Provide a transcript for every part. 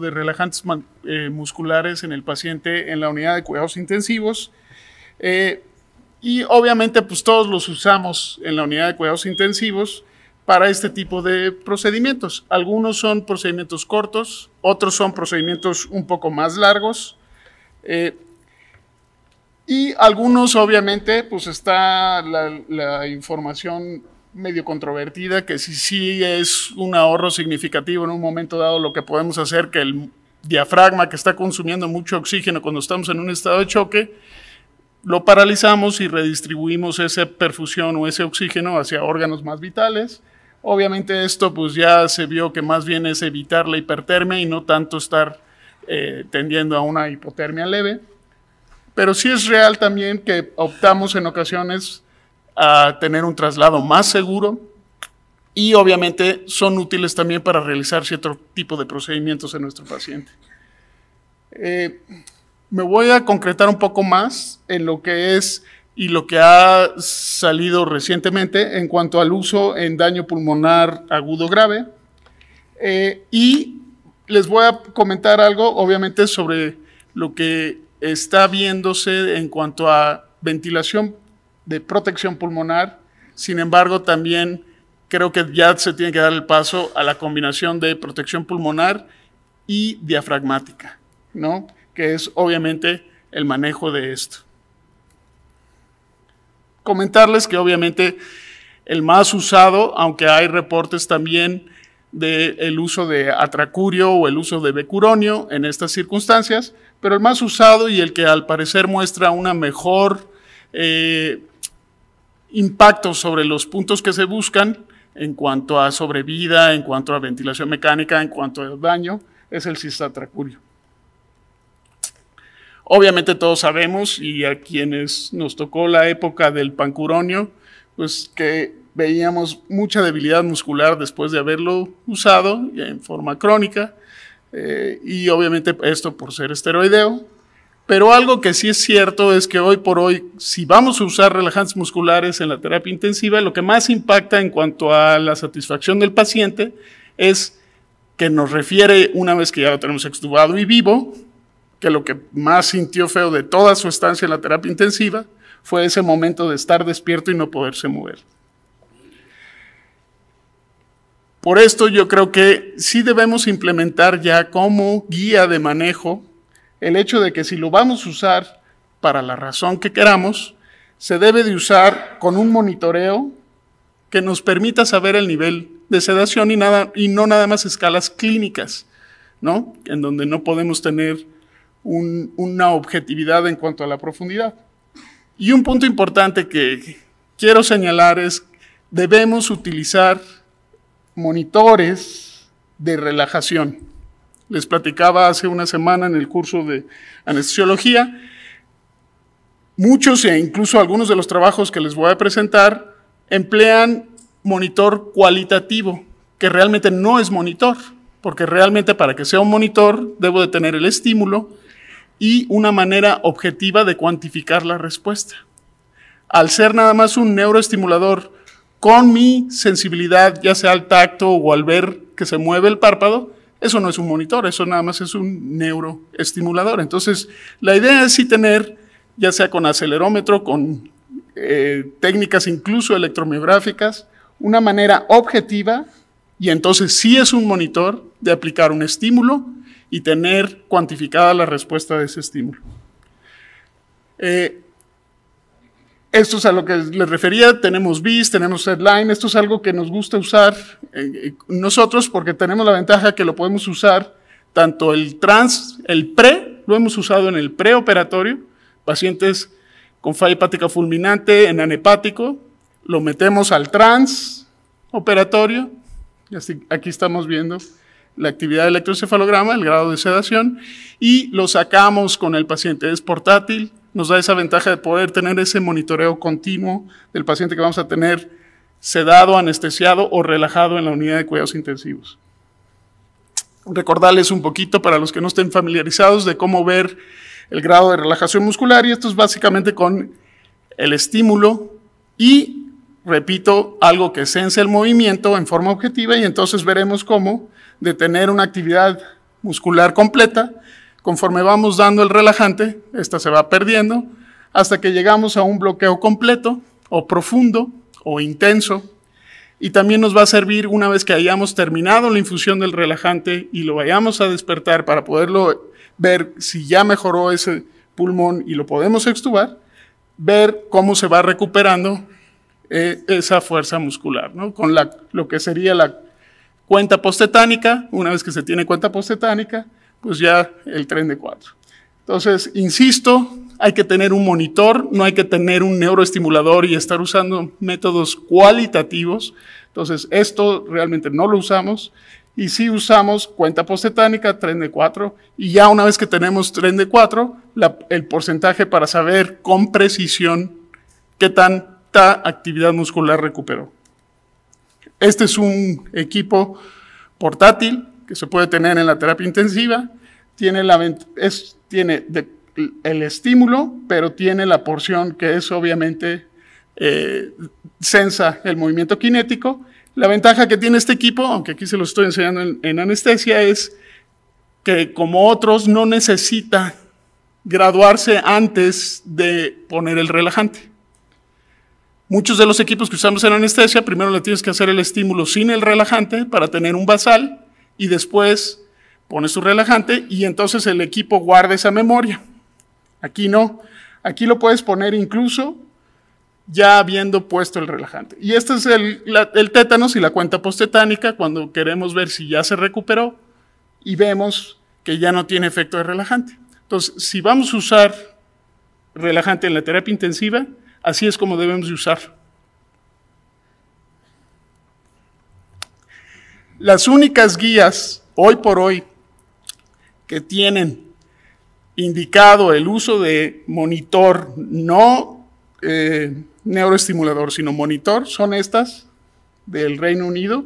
de relajantes eh, musculares en el paciente en la unidad de cuidados intensivos. Eh, y obviamente pues todos los usamos en la unidad de cuidados intensivos para este tipo de procedimientos. Algunos son procedimientos cortos, otros son procedimientos un poco más largos. Eh, y algunos, obviamente, pues está la, información medio controvertida, que sí, sí es un ahorro significativo en un momento dado lo que podemos hacer, que el diafragma que está consumiendo mucho oxígeno cuando estamos en un estado de choque, lo paralizamos y redistribuimos esa perfusión o ese oxígeno hacia órganos más vitales. Obviamente esto pues ya se vio que más bien es evitar la hipertermia y no tanto estar eh, tendiendo a una hipotermia leve. Pero sí es real también que optamos en ocasiones a tener un traslado más seguro y obviamente son útiles también para realizar cierto tipo de procedimientos en nuestro paciente. Eh, me voy a concretar un poco más en lo que es y lo que ha salido recientemente en cuanto al uso en daño pulmonar agudo grave. Eh, y les voy a comentar algo, obviamente, sobre lo que está viéndose en cuanto a ventilación de protección pulmonar. Sin embargo, también creo que ya se tiene que dar el paso a la combinación de protección pulmonar y diafragmática, ¿no? Que es obviamente el manejo de esto. Comentarles que obviamente el más usado, aunque hay reportes también del uso de atracurio o el uso de becuronio en estas circunstancias, pero el más usado y el que al parecer muestra una mejor eh, Impacto sobre los puntos que se buscan en cuanto a sobrevida, en cuanto a ventilación mecánica, en cuanto al daño, es el cistatracurio. Obviamente todos sabemos, y a quienes nos tocó la época del pancuronio, pues que veíamos mucha debilidad muscular después de haberlo usado en forma crónica, eh, y obviamente esto por ser esteroideo, pero algo que sí es cierto es que hoy por hoy, si vamos a usar relajantes musculares en la terapia intensiva, lo que más impacta en cuanto a la satisfacción del paciente es que nos refiere, una vez que ya lo tenemos extubado y vivo, que lo que más sintió feo de toda su estancia en la terapia intensiva fue ese momento de estar despierto y no poderse mover. Por esto yo creo que sí debemos implementar ya como guía de manejo el hecho de que si lo vamos a usar para la razón que queramos, se debe de usar con un monitoreo que nos permita saber el nivel de sedación y, nada, y no nada más escalas clínicas, ¿no? En donde no podemos tener una objetividad en cuanto a la profundidad. Y un punto importante que quiero señalar es, debemos utilizar monitores de relajación les platicaba hace una semana en el curso de anestesiología. Muchos e incluso algunos de los trabajos que les voy a presentar emplean monitor cualitativo, que realmente no es monitor, porque realmente para que sea un monitor debo de tener el estímulo y una manera objetiva de cuantificar la respuesta. Al ser nada más un neuroestimulador con mi sensibilidad, ya sea al tacto o al ver que se mueve el párpado, eso no es un monitor, eso nada más es un neuroestimulador. Entonces, la idea es sí tener, ya sea con acelerómetro, con eh, técnicas incluso electromiográficas, una manera objetiva, y entonces sí es un monitor de aplicar un estímulo y tener cuantificada la respuesta de ese estímulo. Eh, esto es a lo que les refería, tenemos BIS, tenemos Line, esto es algo que nos gusta usar eh, eh, nosotros porque tenemos la ventaja que lo podemos usar tanto el trans, el pre, lo hemos usado en el preoperatorio, pacientes con falla hepática fulminante, en anepático, lo metemos al trans operatorio, y así, aquí estamos viendo la actividad del electroencefalograma, el grado de sedación, y lo sacamos con el paciente, es portátil, nos da esa ventaja de poder tener ese monitoreo continuo del paciente que vamos a tener sedado, anestesiado o relajado en la unidad de cuidados intensivos. Recordarles un poquito para los que no estén familiarizados de cómo ver el grado de relajación muscular y esto es básicamente con el estímulo y, repito, algo que sense el movimiento en forma objetiva y entonces veremos cómo de tener una actividad muscular completa Conforme vamos dando el relajante, esta se va perdiendo hasta que llegamos a un bloqueo completo o profundo o intenso. Y también nos va a servir una vez que hayamos terminado la infusión del relajante y lo vayamos a despertar para poderlo ver si ya mejoró ese pulmón y lo podemos extubar, ver cómo se va recuperando eh, esa fuerza muscular, con lo que sería la cuenta postetánica, una vez que se tiene cuenta postetánica, pues ya el tren de cuatro. Entonces, insisto, hay que tener un monitor, no hay que tener un neuroestimulador y estar usando métodos cualitativos. Entonces, esto realmente no lo usamos. Y sí usamos cuenta postetánica, tren de 4, y ya una vez que tenemos tren de 4, el porcentaje para saber con precisión qué tanta actividad muscular recuperó. Este es un equipo portátil que se puede tener en la terapia intensiva, tiene, la, es, tiene el estímulo, pero tiene la porción que es obviamente eh, sensa el movimiento cinético La ventaja que tiene este equipo, aunque aquí se lo estoy enseñando en anestesia, es que como otros no necesita graduarse antes de poner el relajante. Muchos de los equipos que usamos en anestesia, primero le tienes que hacer el estímulo sin el relajante para tener un basal y después pones su relajante y entonces el equipo guarda esa memoria. Aquí no. Aquí lo puedes poner incluso ya habiendo puesto el relajante. Y este es el, tétanos y la cuenta postetánica cuando queremos ver si ya se recuperó y vemos que ya no tiene efecto de relajante. Entonces, si vamos a usar relajante en la terapia intensiva, así es como debemos de usarlo. Las únicas guías hoy por hoy que tienen indicado el uso de monitor no eh, neuroestimulador, sino monitor, son estas del Reino Unido,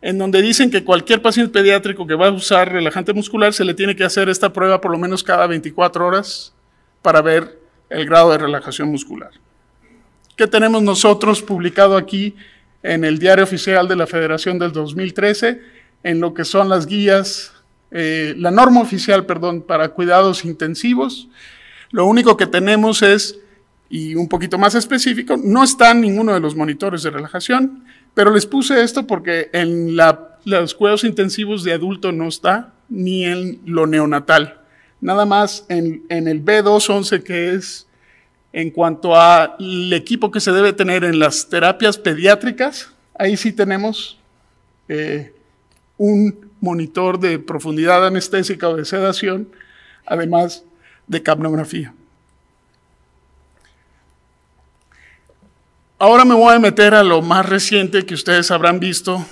en donde dicen que cualquier paciente pediátrico que va a usar relajante muscular se le tiene que hacer esta prueba por lo menos cada 24 horas para ver el grado de relajación muscular. ¿Qué tenemos nosotros publicado aquí en el Diario Oficial de la Federación del 2013, en lo que son las guías, eh, la norma oficial, perdón, para cuidados intensivos. Lo único que tenemos es, y un poquito más específico, no está en ninguno de los monitores de relajación, pero les puse esto porque en los cuidados intensivos de adulto no está, ni en lo neonatal. Nada más en, en el B211, que es en cuanto al equipo que se debe tener en las terapias pediátricas, ahí sí tenemos eh, un monitor de profundidad anestésica o de sedación, además de capnografía. Ahora me voy a meter a lo más reciente que ustedes habrán visto,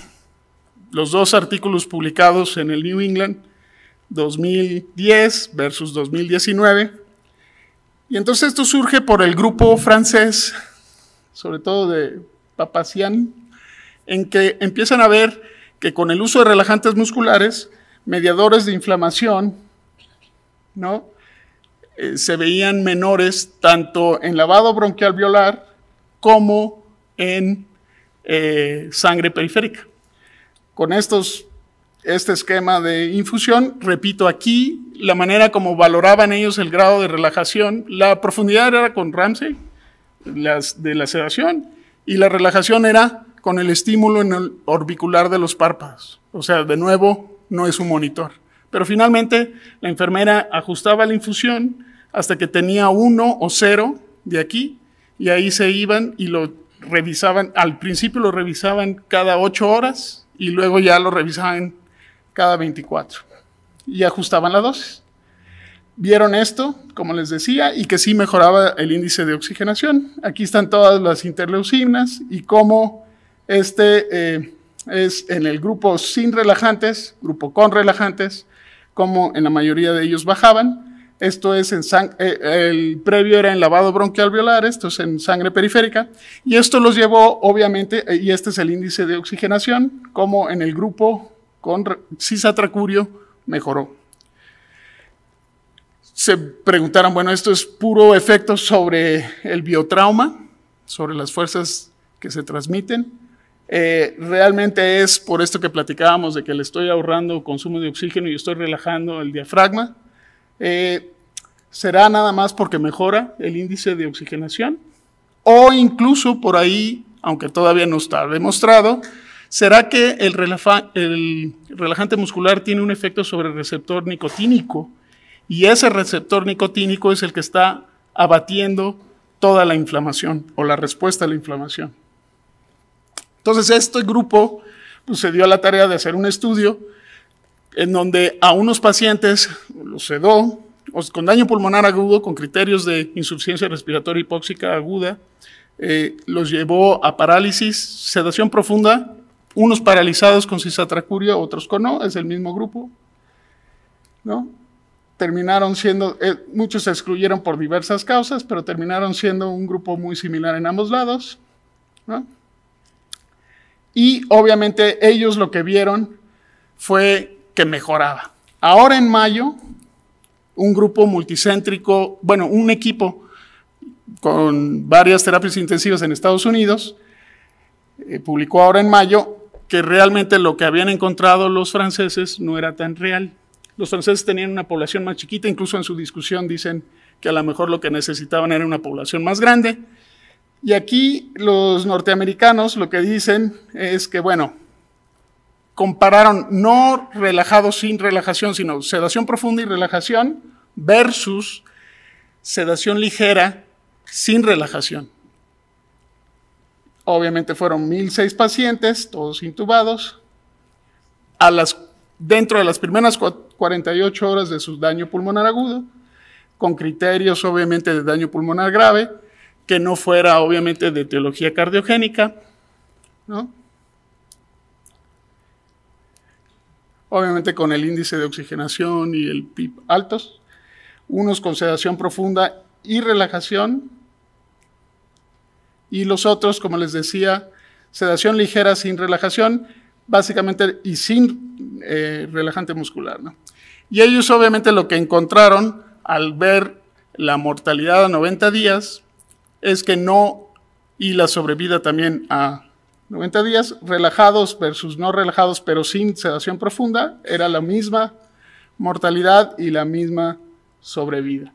los dos artículos publicados en el New England 2010 versus 2019 y entonces esto surge por el grupo francés, sobre todo de Papacian, en que empiezan a ver que con el uso de relajantes musculares, mediadores de inflamación, ¿no? Eh, se veían menores tanto en lavado bronquial violar como en eh, sangre periférica. Con estos este esquema de infusión. Repito, aquí la manera como valoraban ellos el grado de relajación, la profundidad era con Ramsey, las, de la sedación, y la relajación era con el estímulo en el orbicular de los párpados. O sea, de nuevo, no es un monitor. Pero finalmente, la enfermera ajustaba la infusión hasta que tenía uno o cero de aquí, y ahí se iban y lo revisaban. Al principio lo revisaban cada ocho horas y luego ya lo revisaban cada 24 y ajustaban la dosis. Vieron esto, como les decía, y que sí mejoraba el índice de oxigenación. Aquí están todas las interleucinas y cómo este eh, es en el grupo sin relajantes, grupo con relajantes, como en la mayoría de ellos bajaban. Esto es en sangre, eh, el previo era en lavado violar, esto es en sangre periférica, y esto los llevó, obviamente, eh, y este es el índice de oxigenación, como en el grupo con cisatracurio mejoró. Se preguntaron, bueno, esto es puro efecto sobre el biotrauma, sobre las fuerzas que se transmiten. Eh, realmente es por esto que platicábamos de que le estoy ahorrando consumo de oxígeno y estoy relajando el diafragma. Eh, ¿Será nada más porque mejora el índice de oxigenación? O incluso por ahí, aunque todavía no está demostrado, ¿Será que el, el, relajante muscular tiene un efecto sobre el receptor nicotínico? Y ese receptor nicotínico es el que está abatiendo toda la inflamación o la respuesta a la inflamación. Entonces, este grupo pues, se dio a la tarea de hacer un estudio en donde a unos pacientes los sedó con daño pulmonar agudo, con criterios de insuficiencia respiratoria hipóxica aguda, eh, los llevó a parálisis, sedación profunda unos paralizados con cisatracurio otros con no, es el mismo grupo, ¿no? Terminaron siendo, eh, muchos se excluyeron por diversas causas, pero terminaron siendo un grupo muy similar en ambos lados, Y obviamente ellos lo que vieron fue que mejoraba. Ahora en mayo, un grupo multicéntrico, bueno, un equipo con varias terapias intensivas en Estados Unidos, eh, publicó ahora en mayo que realmente lo que habían encontrado los franceses no era tan real. Los franceses tenían una población más chiquita, incluso en su discusión dicen que a lo mejor lo que necesitaban era una población más grande. Y aquí los norteamericanos lo que dicen es que, bueno, compararon no relajado sin relajación, sino sedación profunda y relajación versus sedación ligera sin relajación. Obviamente fueron 1.006 pacientes, todos intubados. dentro de las primeras 48 horas de su daño pulmonar agudo, con criterios obviamente de daño pulmonar grave, que no fuera obviamente de teología cardiogénica, Obviamente con el índice de oxigenación y el PIB altos, unos con sedación profunda y relajación, y los otros, como les decía, sedación ligera sin relajación, básicamente y sin eh, relajante muscular. ¿no? Y ellos obviamente lo que encontraron al ver la mortalidad a 90 días es que no, y la sobrevida también a 90 días, relajados versus no relajados, pero sin sedación profunda, era la misma mortalidad y la misma sobrevida.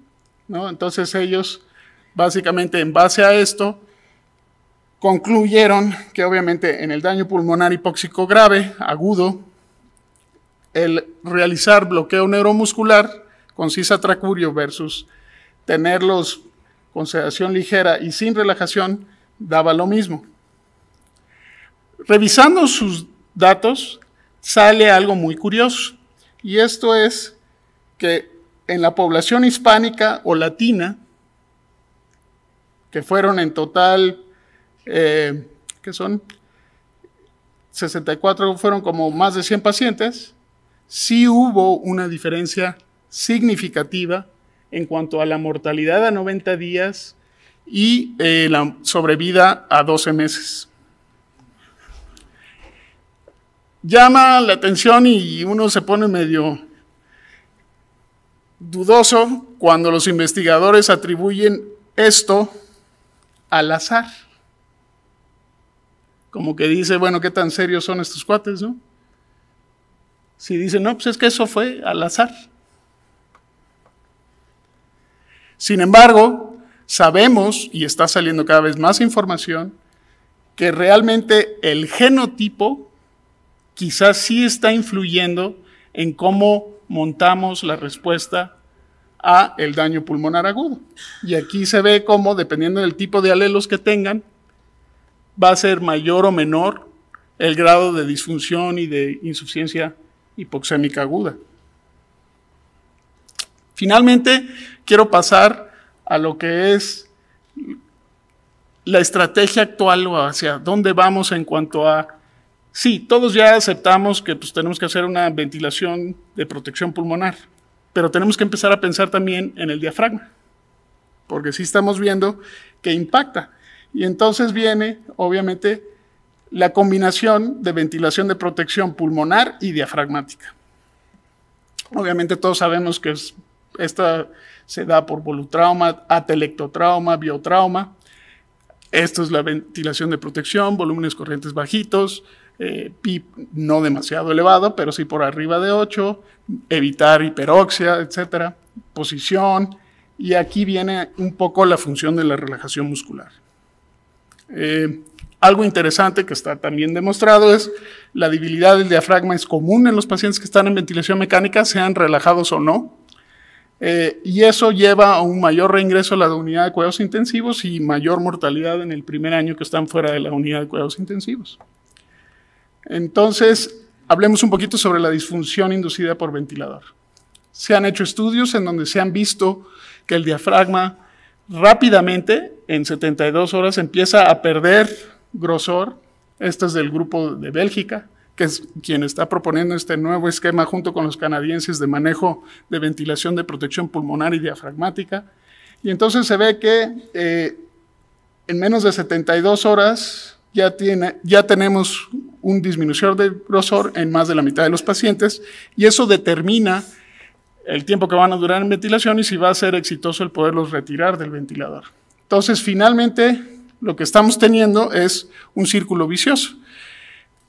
¿no? Entonces ellos, básicamente en base a esto, concluyeron que obviamente en el daño pulmonar hipóxico grave, agudo, el realizar bloqueo neuromuscular con cisatracurio versus tenerlos con sedación ligera y sin relajación daba lo mismo. Revisando sus datos, sale algo muy curioso, y esto es que en la población hispánica o latina, que fueron en total eh, que son 64, fueron como más de 100 pacientes, sí hubo una diferencia significativa en cuanto a la mortalidad a 90 días y eh, la sobrevida a 12 meses. Llama la atención y uno se pone medio dudoso cuando los investigadores atribuyen esto al azar como que dice, bueno, ¿qué tan serios son estos cuates, no? Si dice, no, pues es que eso fue al azar. Sin embargo, sabemos, y está saliendo cada vez más información, que realmente el genotipo quizás sí está influyendo en cómo montamos la respuesta a el daño pulmonar agudo. Y aquí se ve cómo, dependiendo del tipo de alelos que tengan, va a ser mayor o menor el grado de disfunción y de insuficiencia hipoxémica aguda. Finalmente, quiero pasar a lo que es la estrategia actual o hacia dónde vamos en cuanto a... Sí, todos ya aceptamos que pues, tenemos que hacer una ventilación de protección pulmonar, pero tenemos que empezar a pensar también en el diafragma, porque sí estamos viendo que impacta. Y entonces viene, obviamente, la combinación de ventilación de protección pulmonar y diafragmática. Obviamente todos sabemos que esta se da por volutrauma, atelectotrauma, biotrauma. Esto es la ventilación de protección, volúmenes corrientes bajitos, PIP eh, PIB no demasiado elevado, pero sí por arriba de 8, evitar hiperoxia, etcétera, posición. Y aquí viene un poco la función de la relajación muscular. Eh, algo interesante que está también demostrado es la debilidad del diafragma es común en los pacientes que están en ventilación mecánica, sean relajados o no. Eh, y eso lleva a un mayor reingreso a la unidad de cuidados intensivos y mayor mortalidad en el primer año que están fuera de la unidad de cuidados intensivos. Entonces, hablemos un poquito sobre la disfunción inducida por ventilador. Se han hecho estudios en donde se han visto que el diafragma rápidamente, en 72 horas, empieza a perder grosor. Este es del grupo de Bélgica, que es quien está proponiendo este nuevo esquema junto con los canadienses de manejo de ventilación de protección pulmonar y diafragmática. Y entonces se ve que eh, en menos de 72 horas ya, tiene, ya tenemos un disminución de grosor en más de la mitad de los pacientes y eso determina el tiempo que van a durar en ventilación y si va a ser exitoso el poderlos retirar del ventilador. Entonces, finalmente, lo que estamos teniendo es un círculo vicioso.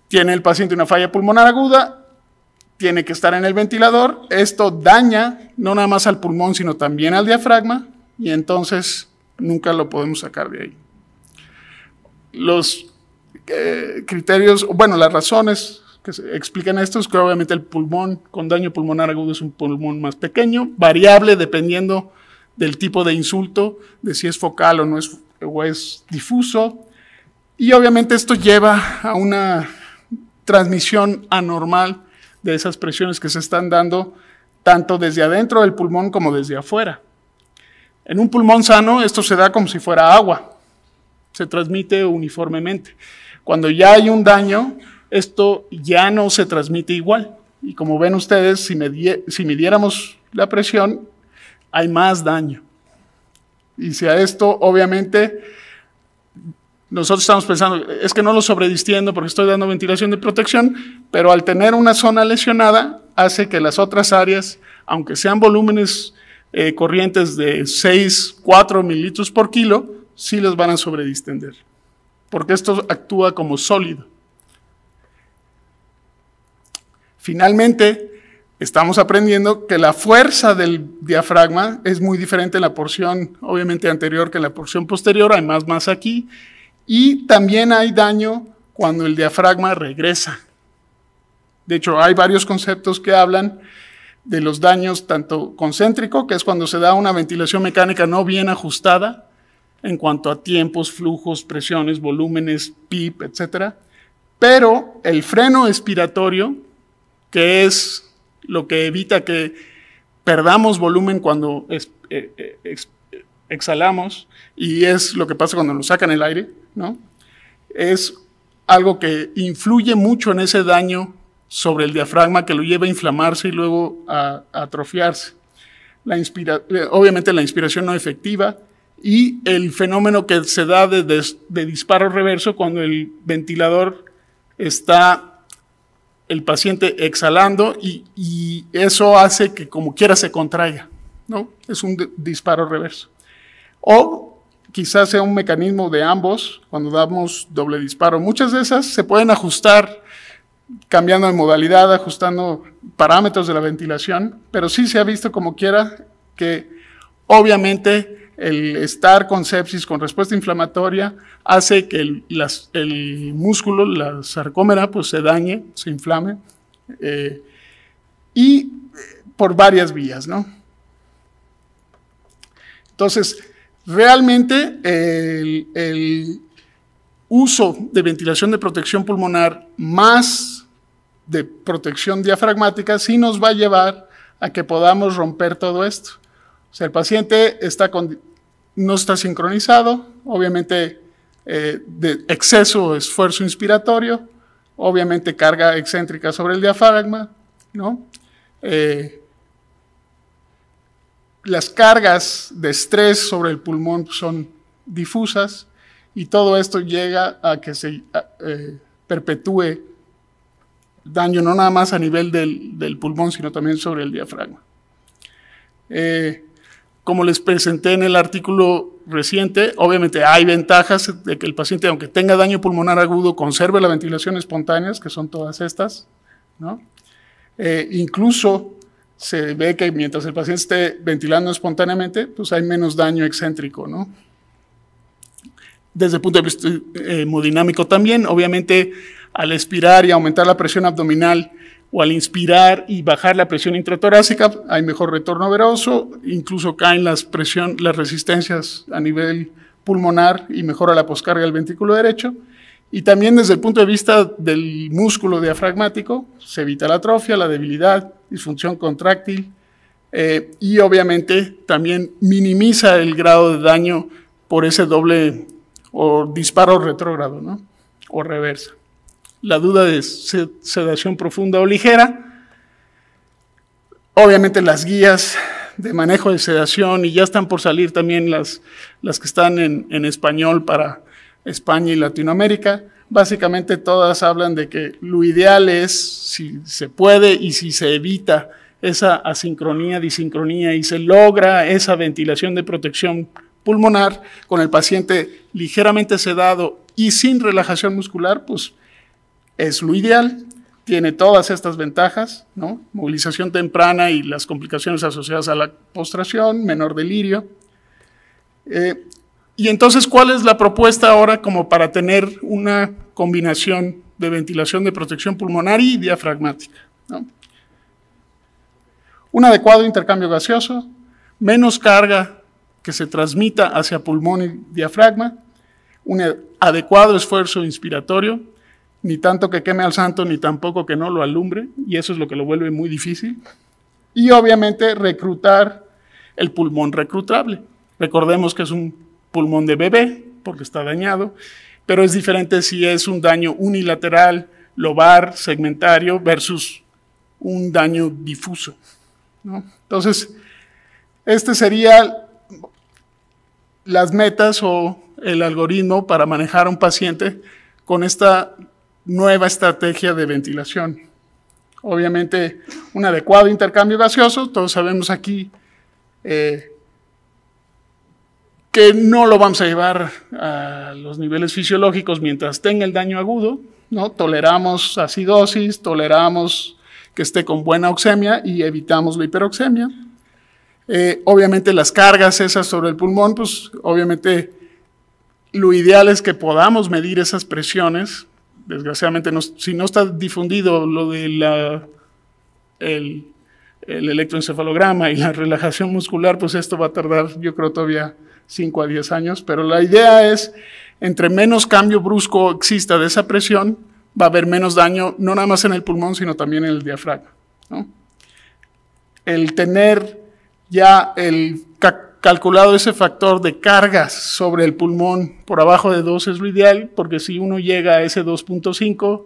Tiene el paciente una falla pulmonar aguda, tiene que estar en el ventilador, esto daña no nada más al pulmón, sino también al diafragma, y entonces nunca lo podemos sacar de ahí. Los eh, criterios, bueno, las razones que explican esto es que obviamente el pulmón con daño pulmonar agudo es un pulmón más pequeño, variable dependiendo del tipo de insulto, de si es focal o no es, o es difuso. Y obviamente esto lleva a una transmisión anormal de esas presiones que se están dando tanto desde adentro del pulmón como desde afuera. En un pulmón sano esto se da como si fuera agua, se transmite uniformemente. Cuando ya hay un daño, esto ya no se transmite igual. Y como ven ustedes, si, midiéramos la presión, hay más daño. Y si a esto, obviamente, nosotros estamos pensando, es que no lo sobredistiendo porque estoy dando ventilación de protección, pero al tener una zona lesionada, hace que las otras áreas, aunque sean volúmenes eh, corrientes de 6, 4 mililitros por kilo, sí les van a sobredistender, porque esto actúa como sólido. Finalmente, estamos aprendiendo que la fuerza del diafragma es muy diferente en la porción, obviamente, anterior que en la porción posterior, hay más más aquí, y también hay daño cuando el diafragma regresa. De hecho, hay varios conceptos que hablan de los daños tanto concéntrico, que es cuando se da una ventilación mecánica no bien ajustada en cuanto a tiempos, flujos, presiones, volúmenes, pip, etc. Pero el freno expiratorio, que es lo que evita que perdamos volumen cuando eh, eh, exhalamos, y es lo que pasa cuando nos sacan el aire, ¿no? Es algo que influye mucho en ese daño sobre el diafragma que lo lleva a inflamarse y luego a, atrofiarse. La eh, obviamente la inspiración no efectiva y el fenómeno que se da de disparo reverso cuando el ventilador está el paciente exhalando y, eso hace que como quiera se contraiga, ¿no? Es un disparo reverso. O quizás sea un mecanismo de ambos cuando damos doble disparo. Muchas de esas se pueden ajustar cambiando de modalidad, ajustando parámetros de la ventilación, pero sí se ha visto como quiera que obviamente el estar con sepsis, con respuesta inflamatoria, hace que el, músculo, la sarcómera, pues se dañe, se inflame, eh, y eh, por varias vías, ¿no? Entonces, realmente el uso de ventilación de protección pulmonar más de protección diafragmática sí nos va a llevar a que podamos romper todo esto. O sea, el paciente está con no está sincronizado, obviamente eh, de exceso de esfuerzo inspiratorio, obviamente carga excéntrica sobre el diafragma, ¿no? Eh, las cargas de estrés sobre el pulmón son difusas y todo esto llega a que se eh, perpetúe daño no nada más a nivel del, pulmón, sino también sobre el diafragma como les presenté en el artículo reciente, obviamente hay ventajas de que el paciente, aunque tenga daño pulmonar agudo, conserve la ventilación espontánea, que son todas estas, ¿no? Eh, incluso se ve que mientras el paciente esté ventilando espontáneamente, pues hay menos daño excéntrico, ¿no? Desde el punto de vista eh, hemodinámico también, obviamente al expirar y aumentar la presión abdominal o al inspirar y bajar la presión intratorácica hay mejor retorno veroso, incluso caen las, presión, las resistencias a nivel pulmonar y mejora la poscarga del ventrículo derecho. Y también desde el punto de vista del músculo diafragmático, se evita la atrofia, la debilidad, disfunción contráctil eh, y obviamente también minimiza el grado de daño por ese doble o disparo retrógrado ¿no? o reversa la duda de sedación profunda o ligera. Obviamente las guías de manejo de sedación y ya están por salir también las, las que están en, en español para España y Latinoamérica. Básicamente todas hablan de que lo ideal es, si se puede y si se evita esa asincronía, disincronía y se logra esa ventilación de protección pulmonar con el paciente ligeramente sedado y sin relajación muscular, pues es lo ideal, tiene todas estas ventajas, ¿no? Movilización temprana y las complicaciones asociadas a la postración, menor delirio. Eh, y entonces, ¿cuál es la propuesta ahora como para tener una combinación de ventilación de protección pulmonar y diafragmática? Un adecuado intercambio gaseoso, menos carga que se transmita hacia pulmón y diafragma, un adecuado esfuerzo inspiratorio, ni tanto que queme al santo, ni tampoco que no lo alumbre, y eso es lo que lo vuelve muy difícil. Y obviamente reclutar el pulmón recrutable. Recordemos que es un pulmón de bebé, porque está dañado, pero es diferente si es un daño unilateral, lobar, segmentario, versus un daño difuso. Entonces, este sería las metas o el algoritmo para manejar a un paciente con esta nueva estrategia de ventilación. Obviamente, un adecuado intercambio gaseoso, todos sabemos aquí eh, que no lo vamos a llevar a los niveles fisiológicos mientras tenga el daño agudo, ¿no? Toleramos acidosis, toleramos que esté con buena oxemia y evitamos la hiperoxemia. Eh, obviamente las cargas esas sobre el pulmón, pues obviamente lo ideal es que podamos medir esas presiones desgraciadamente, si no está difundido lo del el electroencefalograma y la relajación muscular, pues esto va a tardar, yo creo, todavía 5 a 10 años. Pero la idea es, entre menos cambio brusco exista de esa presión, va a haber menos daño, no nada más en el pulmón, sino también en el diafragma. El tener ya el calculado ese factor de cargas sobre el pulmón por abajo de 2 es lo ideal, porque si uno llega a ese 2.5,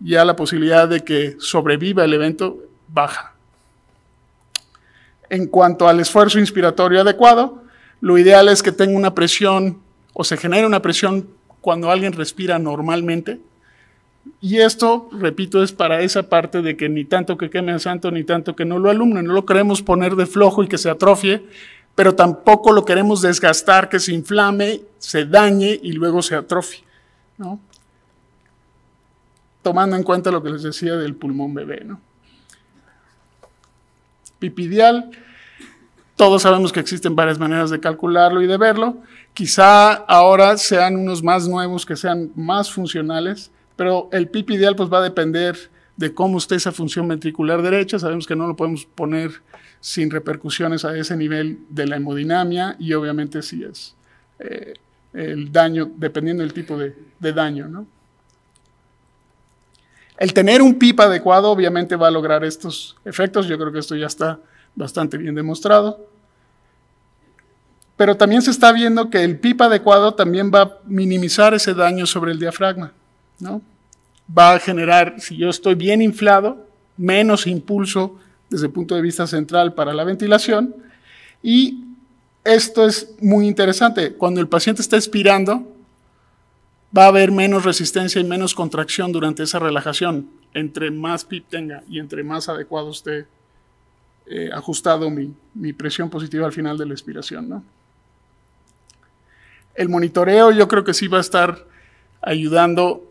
ya la posibilidad de que sobreviva el evento baja. En cuanto al esfuerzo inspiratorio adecuado, lo ideal es que tenga una presión o se genere una presión cuando alguien respira normalmente. Y esto, repito, es para esa parte de que ni tanto que queme santo, ni tanto que no lo alumne, No lo queremos poner de flojo y que se atrofie, pero tampoco lo queremos desgastar, que se inflame, se dañe y luego se atrofie. Tomando en cuenta lo que les decía del pulmón bebé. ¿no? Pipidial, todos sabemos que existen varias maneras de calcularlo y de verlo. Quizá ahora sean unos más nuevos que sean más funcionales, pero el pipidial pues, va a depender de cómo esté esa función ventricular derecha. Sabemos que no lo podemos poner sin repercusiones a ese nivel de la hemodinamia y obviamente si sí es eh, el daño, dependiendo del tipo de, daño. El tener un PIP adecuado obviamente va a lograr estos efectos, yo creo que esto ya está bastante bien demostrado. Pero también se está viendo que el PIP adecuado también va a minimizar ese daño sobre el diafragma, Va a generar, si yo estoy bien inflado, menos impulso desde el punto de vista central para la ventilación. Y esto es muy interesante. Cuando el paciente está expirando, va a haber menos resistencia y menos contracción durante esa relajación. Entre más PIP tenga y entre más adecuado esté eh, ajustado mi, presión positiva al final de la expiración. El monitoreo yo creo que sí va a estar ayudando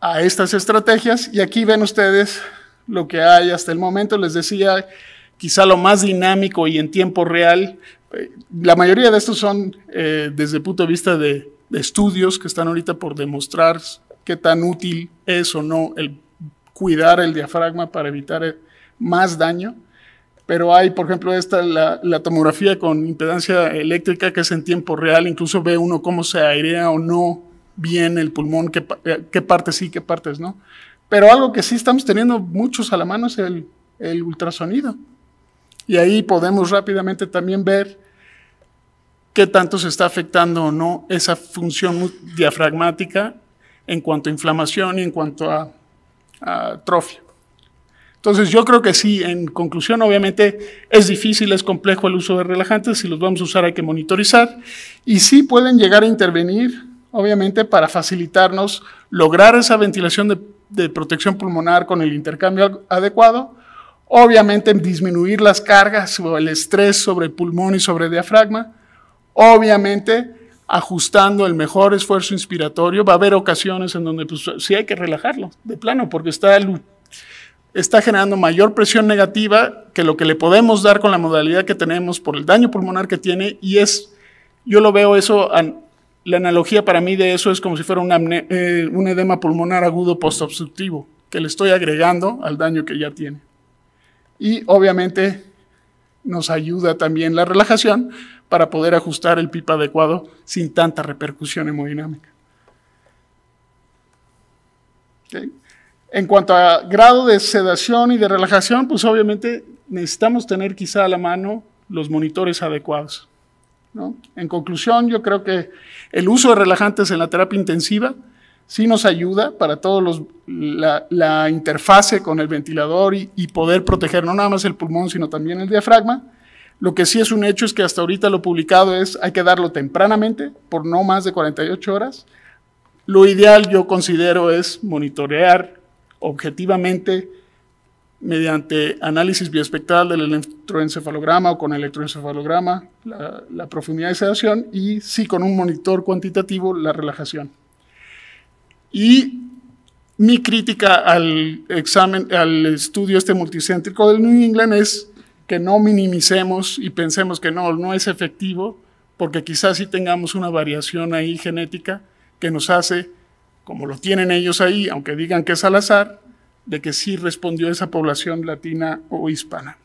a estas estrategias. Y aquí ven ustedes lo que hay hasta el momento. Les decía, quizá lo más dinámico y en tiempo real. Eh, la mayoría de estos son eh, desde el punto de vista de, estudios que están ahorita por demostrar qué tan útil es o no el cuidar el diafragma para evitar eh, más daño. Pero hay, por ejemplo, esta, la, la tomografía con impedancia eléctrica que es en tiempo real, incluso ve uno cómo se airea o no bien el pulmón, qué, qué partes sí, qué partes no. Pero algo que sí estamos teniendo muchos a la mano es el, ultrasonido. Y ahí podemos rápidamente también ver qué tanto se está afectando o no esa función diafragmática en cuanto a inflamación y en cuanto a atrofia. Entonces yo creo que sí, en conclusión, obviamente es difícil, es complejo el uso de relajantes, si los vamos a usar hay que monitorizar y sí pueden llegar a intervenir, obviamente, para facilitarnos lograr esa ventilación de de protección pulmonar con el intercambio adecuado, obviamente disminuir las cargas o el estrés sobre el pulmón y sobre el diafragma, obviamente ajustando el mejor esfuerzo inspiratorio, va a haber ocasiones en donde pues, sí hay que relajarlo, de plano, porque está, está generando mayor presión negativa que lo que le podemos dar con la modalidad que tenemos por el daño pulmonar que tiene y es, yo lo veo eso la analogía para mí de eso es como si fuera eh, un edema pulmonar agudo postobstructivo, que le estoy agregando al daño que ya tiene. Y obviamente nos ayuda también la relajación para poder ajustar el PIP adecuado sin tanta repercusión hemodinámica. En cuanto a grado de sedación y de relajación, pues obviamente necesitamos tener quizá a la mano los monitores adecuados. En conclusión, yo creo que el uso de relajantes en la terapia intensiva sí nos ayuda para todos la, interfase con el ventilador y, y, poder proteger no nada más el pulmón, sino también el diafragma. Lo que sí es un hecho es que hasta ahorita lo publicado es hay que darlo tempranamente, por no más de 48 horas. Lo ideal yo considero es monitorear objetivamente mediante análisis bioespectral del electroencefalograma o con electroencefalograma, la, profundidad de sedación, y sí con un monitor cuantitativo, la relajación. Y mi crítica al examen, al estudio este multicéntrico del New England es que no minimicemos y pensemos que no, no es efectivo, porque quizás sí tengamos una variación ahí genética que nos hace, como lo tienen ellos ahí, aunque digan que es al azar, de que sí respondió esa población latina o hispana.